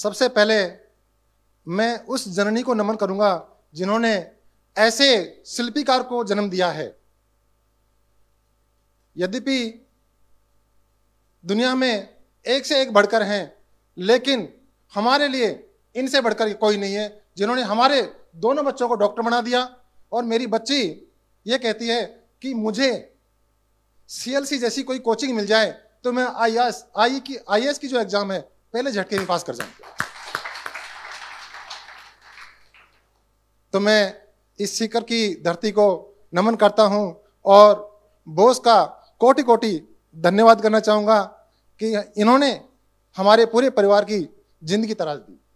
सबसे पहले मैं उस जननी को नमन करूंगा जिन्होंने ऐसे शिल्पीकार को जन्म दिया है यद्यपि दुनिया में एक से एक बढ़कर हैं लेकिन हमारे लिए इनसे बढ़कर कोई नहीं है जिन्होंने हमारे दोनों बच्चों को डॉक्टर बना दिया और मेरी बच्ची ये कहती है कि मुझे सी जैसी कोई कोचिंग मिल जाए तो मैं आई एस आई की आई की जो एग्ज़ाम है पहले झटके में पास कर जाएंगे तो मैं इस सीकर की धरती को नमन करता हूं और बोस का कोटि कोटि धन्यवाद करना चाहूंगा कि इन्होंने हमारे पूरे परिवार की जिंदगी तराज दी